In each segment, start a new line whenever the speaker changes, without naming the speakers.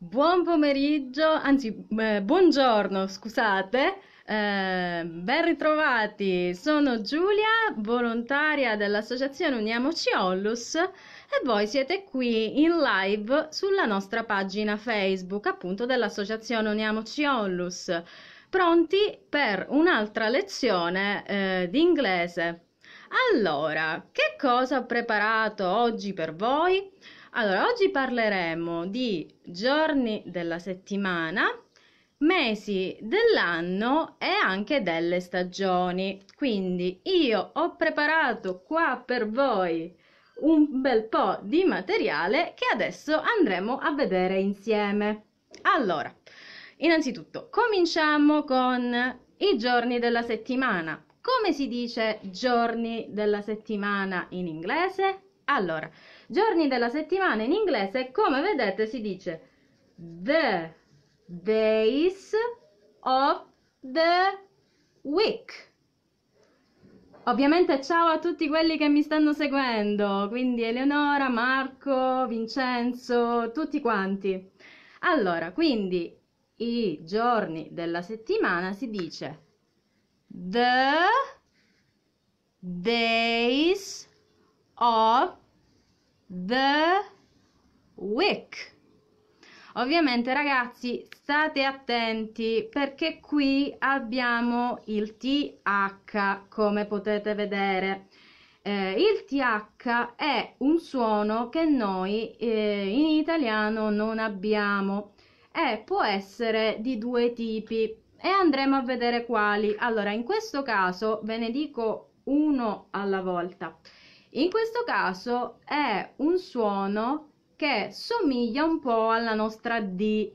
Buon pomeriggio, anzi eh, buongiorno, scusate, eh, ben ritrovati, sono Giulia, volontaria dell'associazione Uniamoci Ollus e voi siete qui in live sulla nostra pagina Facebook appunto dell'associazione Uniamoci Ollus, pronti per un'altra lezione eh, di inglese. Allora, che cosa ho preparato oggi per voi? Allora, oggi parleremo di giorni della settimana, mesi dell'anno e anche delle stagioni. Quindi io ho preparato qua per voi un bel po' di materiale che adesso andremo a vedere insieme. Allora, innanzitutto cominciamo con i giorni della settimana. Come si dice giorni della settimana in inglese? Allora, giorni della settimana in inglese, come vedete, si dice the days of the week. Ovviamente ciao a tutti quelli che mi stanno seguendo, quindi Eleonora, Marco, Vincenzo, tutti quanti. Allora, quindi i giorni della settimana si dice the days of the wick. Ovviamente ragazzi state attenti perché qui abbiamo il TH come potete vedere. Eh, il TH è un suono che noi eh, in italiano non abbiamo e può essere di due tipi e andremo a vedere quali. Allora in questo caso ve ne dico uno alla volta. In questo caso è un suono che somiglia un po' alla nostra D,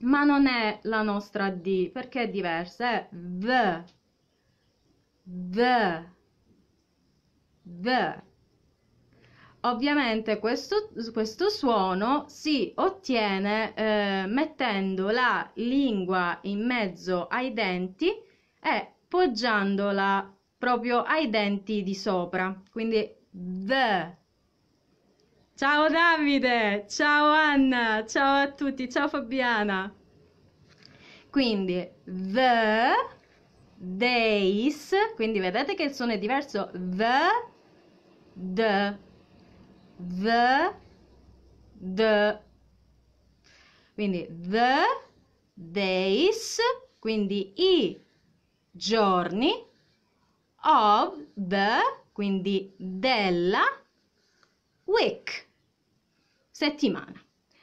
ma non è la nostra D perché è diversa, è V, V, V. Ovviamente questo, questo suono si ottiene eh, mettendo la lingua in mezzo ai denti e poggiandola proprio ai denti di sopra, quindi the. Ciao Davide, ciao Anna, ciao a tutti, ciao Fabiana. Quindi the days, quindi vedete che il suono è diverso, the, the, the, the. Quindi the days, quindi i giorni of the quindi della week, settimana.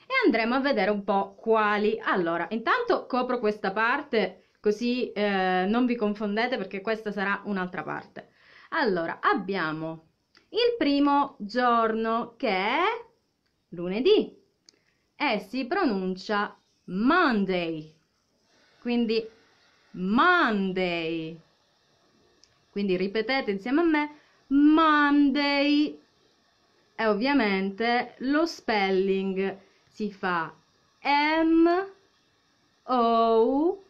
E andremo a vedere un po' quali. Allora, intanto copro questa parte così eh, non vi confondete perché questa sarà un'altra parte. Allora, abbiamo il primo giorno che è lunedì e si pronuncia Monday. Quindi Monday. Quindi ripetete insieme a me Monday e ovviamente lo spelling si fa M O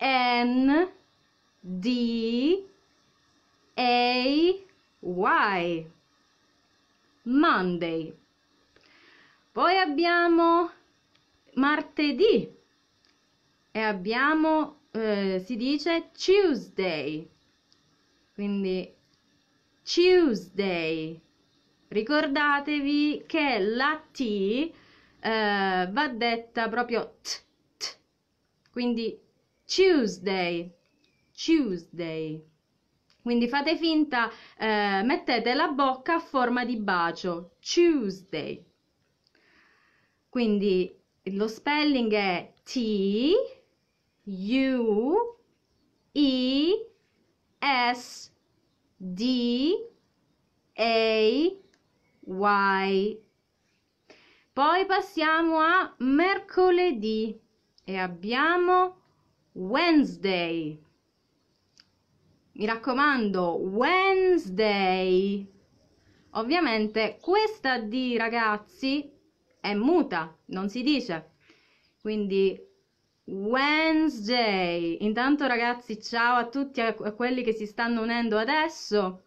N D A Y Monday poi abbiamo martedì e abbiamo eh, si dice Tuesday quindi Tuesday. Ricordatevi che la T eh, va detta proprio t, t. Quindi Tuesday, Tuesday. Quindi fate finta, eh, mettete la bocca a forma di bacio. Tuesday. Quindi lo spelling è T U E S D A Y. Poi passiamo a mercoledì e abbiamo Wednesday. Mi raccomando, Wednesday. Ovviamente questa D, ragazzi, è muta, non si dice. Quindi Wednesday. Intanto ragazzi, ciao a tutti a, quelli che si stanno unendo adesso.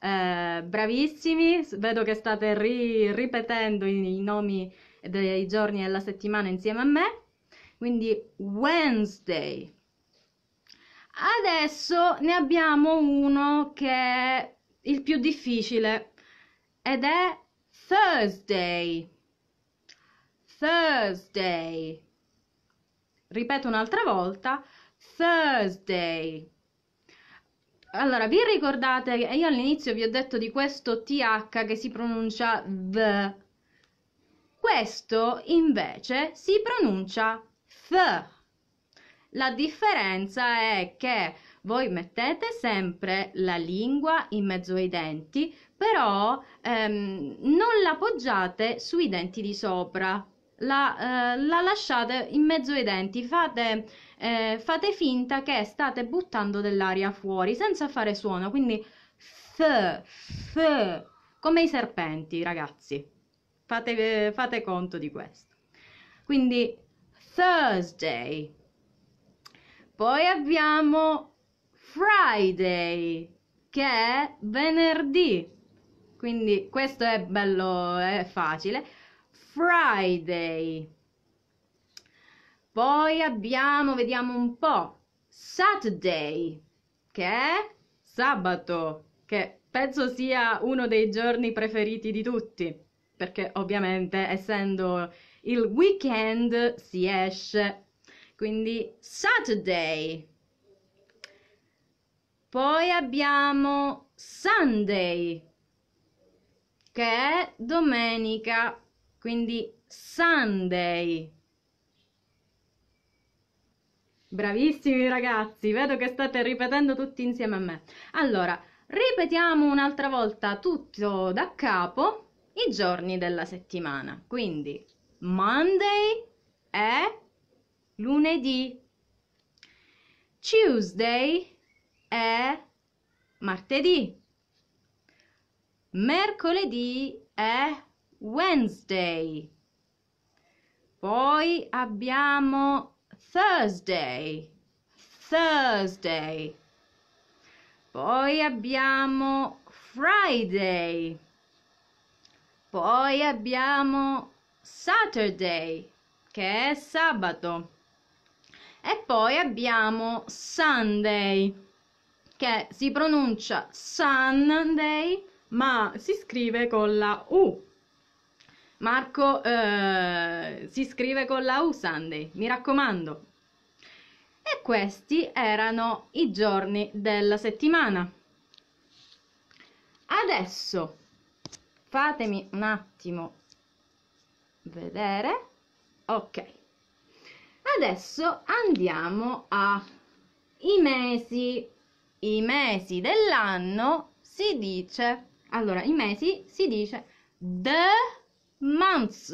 Eh, bravissimi, vedo che state ri, ripetendo i, i nomi dei giorni della settimana insieme a me. Quindi Wednesday. Adesso ne abbiamo uno che è il più difficile ed è Thursday. Thursday ripeto un'altra volta, Thursday. Allora, vi ricordate, io all'inizio vi ho detto di questo TH che si pronuncia V. Questo invece si pronuncia Th. La differenza è che voi mettete sempre la lingua in mezzo ai denti, però ehm, non poggiate sui denti di sopra la, eh, la lasciate in mezzo ai denti, fate, eh, fate finta che state buttando dell'aria fuori senza fare suono, quindi f, f, come i serpenti ragazzi, fate, eh, fate conto di questo. Quindi Thursday, poi abbiamo Friday, che è venerdì. Quindi questo è bello, è facile. Friday. Poi abbiamo, vediamo un po', Saturday, che è sabato, che penso sia uno dei giorni preferiti di tutti, perché ovviamente essendo il weekend si esce. Quindi Saturday. Poi abbiamo Sunday, che è domenica. Quindi Sunday. Bravissimi ragazzi, vedo che state ripetendo tutti insieme a me. Allora, ripetiamo un'altra volta tutto da capo i giorni della settimana. Quindi Monday è lunedì, Tuesday è martedì, mercoledì è Wednesday. Poi abbiamo Thursday, Thursday. Poi abbiamo Friday. Poi abbiamo Saturday, che è sabato. E poi abbiamo Sunday, che si pronuncia Sunday, ma si scrive con la U Marco eh, si scrive con la U Sunday, mi raccomando. E questi erano i giorni della settimana. Adesso fatemi un attimo vedere. Ok. Adesso andiamo a i mesi. I mesi dell'anno si dice. Allora, i mesi si dice the months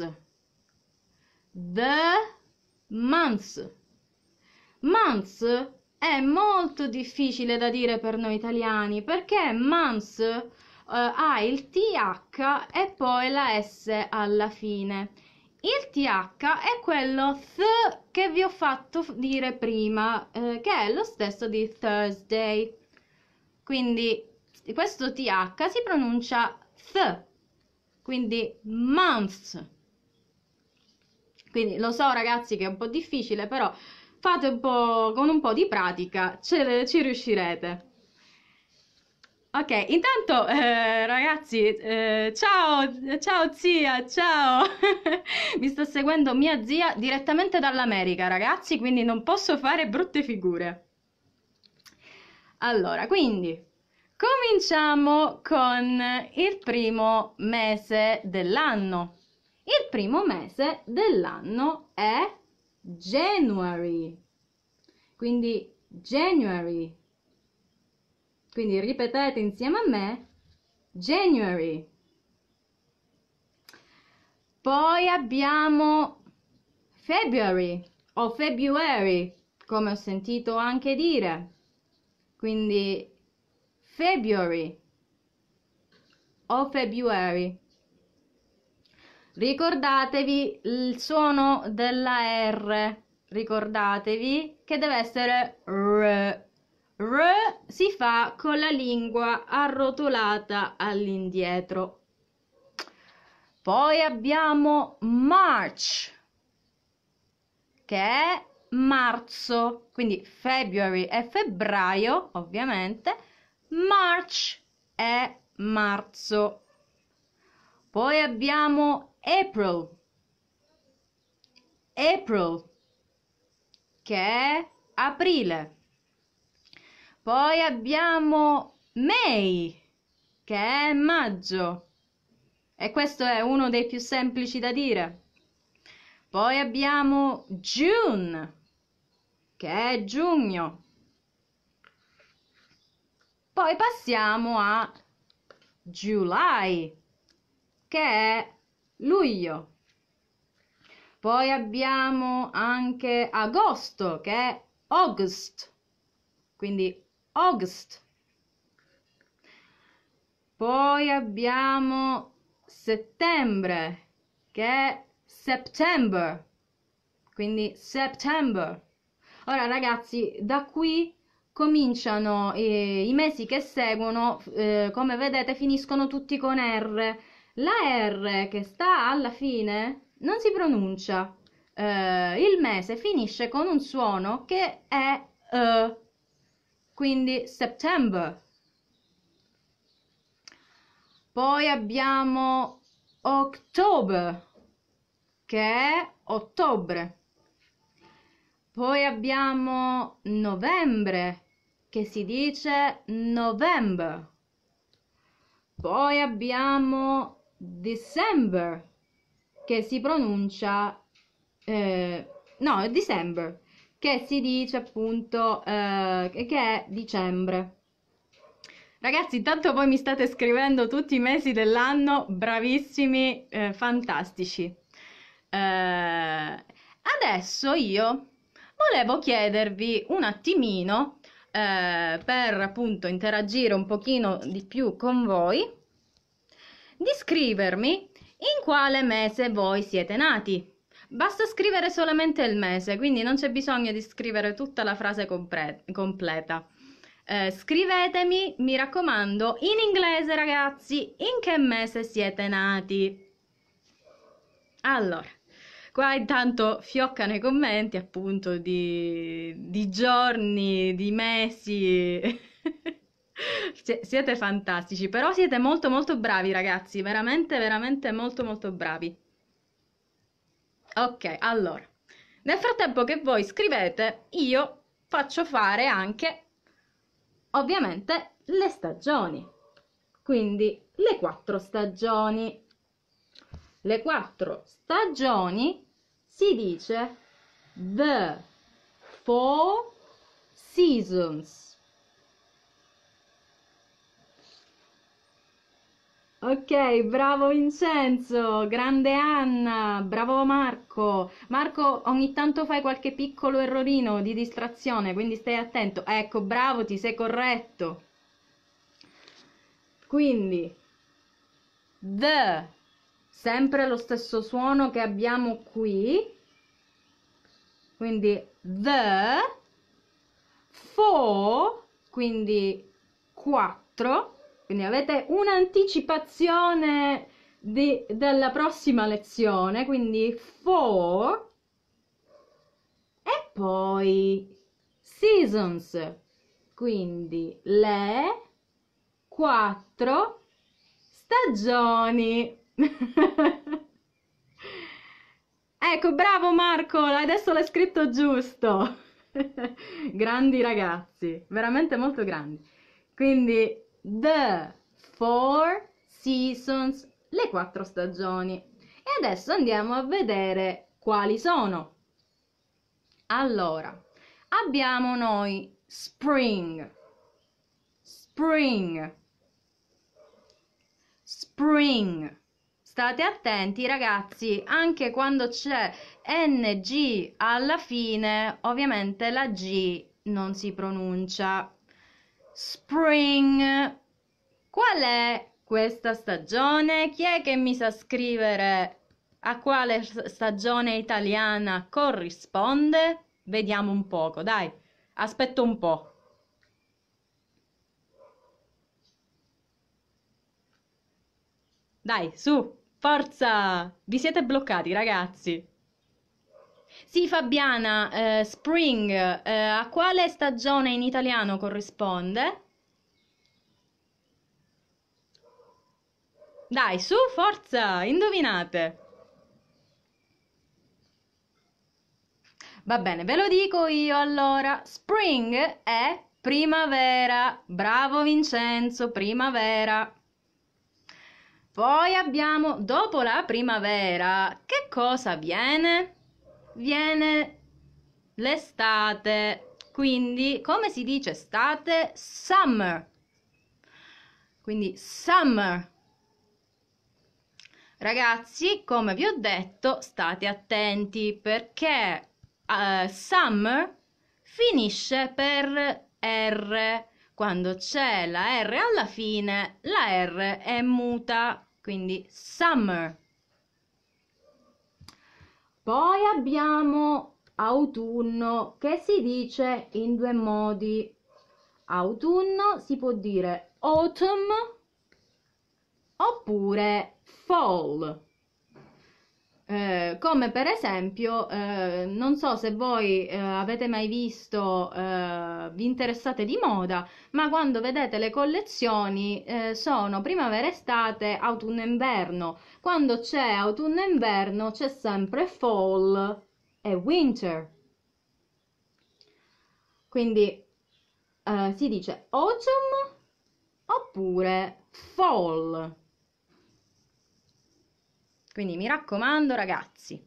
the months months è molto difficile da dire per noi italiani perché months eh, ha il th e poi la s alla fine il th è quello th che vi ho fatto dire prima eh, che è lo stesso di Thursday quindi questo th si pronuncia th quindi month quindi lo so ragazzi che è un po' difficile però fate un po' con un po' di pratica ce, ci riuscirete ok intanto eh, ragazzi eh, ciao ciao zia ciao mi sta seguendo mia zia direttamente dall'America ragazzi quindi non posso fare brutte figure allora quindi Cominciamo con il primo mese dell'anno. Il primo mese dell'anno è January. Quindi January. Quindi ripetete insieme a me January. Poi abbiamo February o February, come ho sentito anche dire. Quindi February o February. Ricordatevi il suono della R, ricordatevi che deve essere R. R si fa con la lingua arrotolata all'indietro. Poi abbiamo March, che è marzo, quindi February e febbraio, ovviamente, March è marzo. Poi abbiamo April. April che è aprile. Poi abbiamo May che è maggio. E questo è uno dei più semplici da dire. Poi abbiamo June che è giugno. Poi passiamo a July, che è luglio. Poi abbiamo anche agosto, che è August, quindi August. Poi abbiamo settembre, che è September, quindi September. Ora ragazzi, da qui cominciano eh, i mesi che seguono, eh, come vedete, finiscono tutti con R. La R che sta alla fine non si pronuncia. Eh, il mese finisce con un suono che è E, eh, quindi September. Poi abbiamo October, che è ottobre. Poi abbiamo novembre, che si dice November. Poi abbiamo December che si pronuncia eh, no, December che si dice appunto eh, che è dicembre. Ragazzi, intanto voi mi state scrivendo tutti i mesi dell'anno, bravissimi, eh, fantastici. Eh, adesso io volevo chiedervi un attimino eh, per appunto interagire un pochino di più con voi, di scrivermi in quale mese voi siete nati. Basta scrivere solamente il mese, quindi non c'è bisogno di scrivere tutta la frase compre- completa. Eh, scrivetemi, mi raccomando, in inglese ragazzi, in che mese siete nati. Allora, Qua intanto fioccano i commenti appunto di, di giorni, di mesi. siete fantastici, però siete molto molto bravi ragazzi, veramente veramente molto molto bravi. Ok, allora, nel frattempo che voi scrivete, io faccio fare anche, ovviamente, le stagioni. Quindi le quattro stagioni. Le quattro stagioni si dice The Four Seasons. Ok, bravo Vincenzo, grande Anna, bravo Marco. Marco, ogni tanto fai qualche piccolo errorino di distrazione, quindi stai attento. Ecco, bravo, ti sei corretto. Quindi, the sempre lo stesso suono che abbiamo qui quindi the four quindi 4 quindi avete un'anticipazione della prossima lezione quindi 4 e poi seasons quindi le quattro stagioni ecco, bravo Marco, adesso l'hai scritto giusto. grandi ragazzi, veramente molto grandi. Quindi, The Four Seasons, le quattro stagioni. E adesso andiamo a vedere quali sono. Allora, abbiamo noi spring, spring, spring state attenti ragazzi, anche quando c'è NG alla fine, ovviamente la G non si pronuncia. Spring. Qual è questa stagione? Chi è che mi sa scrivere a quale stagione italiana corrisponde? Vediamo un poco, dai. Aspetto un po'. Dai, su. Forza! Vi siete bloccati, ragazzi. Sì, Fabiana, eh, spring, eh, a quale stagione in italiano corrisponde? Dai, su, forza, indovinate. Va bene, ve lo dico io allora. Spring è primavera. Bravo Vincenzo, primavera. Poi abbiamo, dopo la primavera, che cosa viene? Viene l'estate. Quindi, come si dice estate? Summer. Quindi, summer. Ragazzi, come vi ho detto, state attenti perché uh, summer finisce per R. Quando c'è la R alla fine, la R è muta quindi summer. Poi abbiamo autunno che si dice in due modi. Autunno si può dire autumn oppure fall. Eh, come per esempio, eh, non so se voi eh, avete mai visto, eh, vi interessate di moda, ma quando vedete le collezioni eh, sono primavera, estate, autunno inverno. Quando c'è autunno inverno c'è sempre fall e winter. Quindi eh, si dice autumn oppure fall. Quindi mi raccomando ragazzi.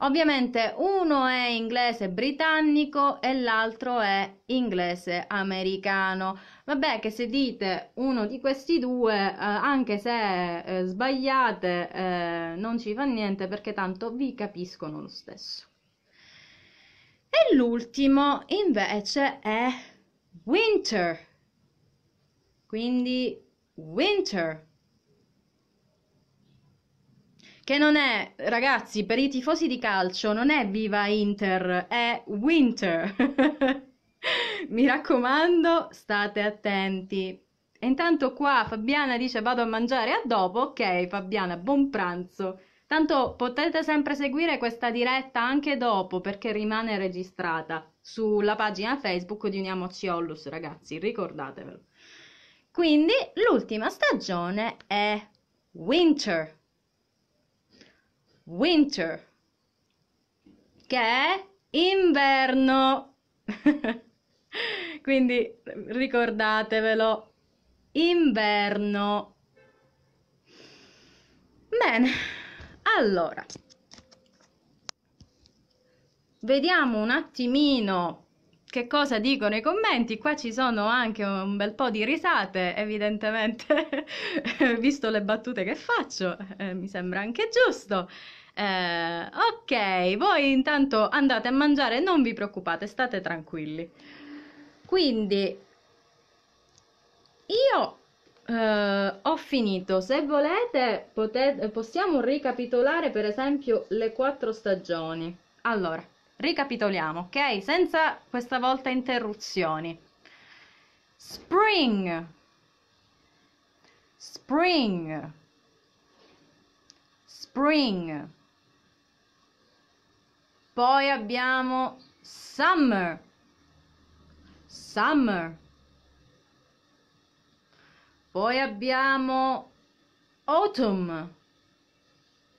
Ovviamente uno è inglese britannico e l'altro è inglese americano. Vabbè che se dite uno di questi due, eh, anche se eh, sbagliate, eh, non ci fa niente perché tanto vi capiscono lo stesso. E l'ultimo invece è winter. Quindi winter che non è, ragazzi, per i tifosi di calcio non è Viva Inter, è Winter. Mi raccomando, state attenti. E intanto qua Fabiana dice vado a mangiare a dopo, ok Fabiana, buon pranzo. Tanto potete sempre seguire questa diretta anche dopo perché rimane registrata sulla pagina Facebook di Uniamoci Ollus, ragazzi, ricordatevelo. Quindi l'ultima stagione è Winter, winter, che è inverno. Quindi ricordatevelo, inverno. Bene, allora, vediamo un attimino che cosa dicono i commenti. Qua ci sono anche un bel po' di risate, evidentemente, visto le battute che faccio, eh, mi sembra anche giusto. Eh, ok, voi intanto andate a mangiare, non vi preoccupate, state tranquilli. Quindi io eh, ho finito. Se volete, potete, possiamo ricapitolare per esempio le quattro stagioni. Allora, Ricapitoliamo, ok? Senza questa volta interruzioni. Spring. Spring. Spring. Poi abbiamo summer. Summer. Poi abbiamo autumn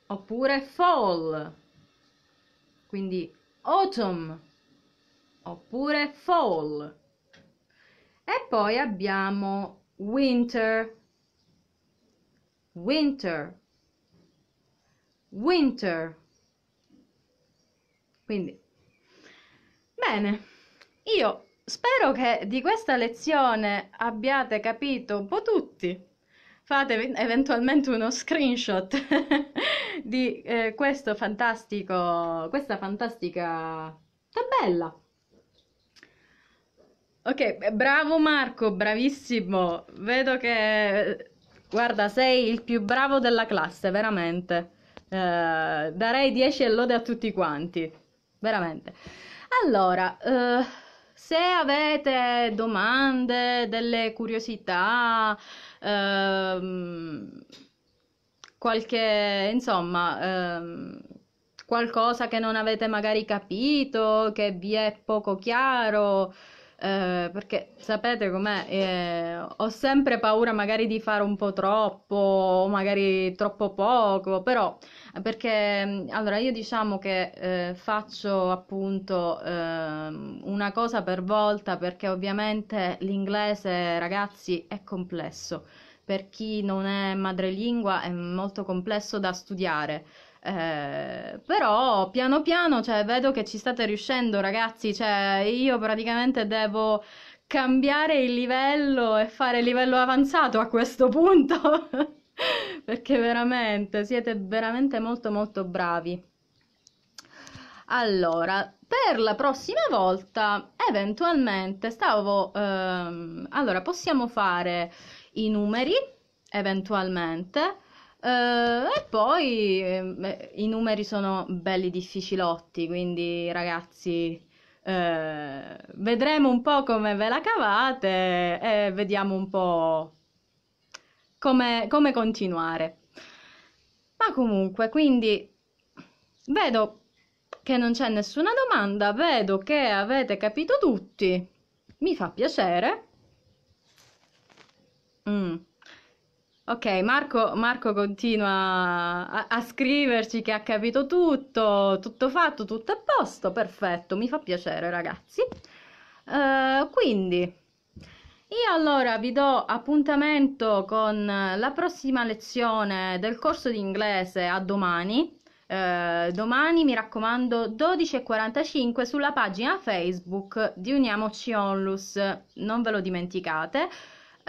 oppure fall. Quindi autumn oppure fall. E poi abbiamo winter, winter, winter. Quindi, bene, io spero che di questa lezione abbiate capito un po' tutti fate eventualmente uno screenshot di eh, questo fantastico, questa fantastica tabella. Ok, bravo Marco, bravissimo. Vedo che, guarda, sei il più bravo della classe, veramente. Eh, darei 10 e lode a tutti quanti, veramente. Allora, eh, se avete domande, delle curiosità, Ehm, qualche, insomma, ehm, qualcosa che non avete magari capito, che vi è poco chiaro. Eh, perché sapete com'è, eh, ho sempre paura magari di fare un po' troppo o magari troppo poco, però eh, perché mm, allora io diciamo che eh, faccio appunto ehm, una cosa per volta perché ovviamente l'inglese ragazzi è complesso, per chi non è madrelingua è molto complesso da studiare. Eh, però piano piano cioè, vedo che ci state riuscendo ragazzi, cioè, io praticamente devo cambiare il livello e fare livello avanzato a questo punto, perché veramente siete veramente molto molto bravi. Allora, per la prossima volta, eventualmente, stavo... Ehm, allora, possiamo fare i numeri, eventualmente, Uh, e poi ehm, eh, i numeri sono belli difficilotti, quindi ragazzi eh, vedremo un po' come ve la cavate e vediamo un po' come, come continuare. Ma comunque, quindi vedo che non c'è nessuna domanda, vedo che avete capito tutti, mi fa piacere. Mm. Ok, Marco, Marco continua a, a, scriverci che ha capito tutto, tutto fatto, tutto a posto, perfetto, mi fa piacere ragazzi. Uh, quindi, io allora vi do appuntamento con la prossima lezione del corso di inglese a domani. Uh, domani mi raccomando 12.45 sulla pagina Facebook di Uniamoci Onlus, non ve lo dimenticate.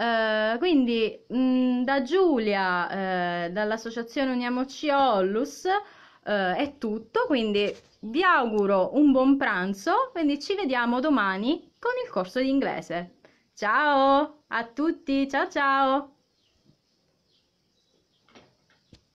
Eh, quindi mh, mm, da Giulia, uh, dall'associazione Uniamoci Ollus, uh, è tutto, quindi vi auguro un buon pranzo, quindi ci vediamo domani con il corso di inglese. Ciao a tutti, ciao ciao!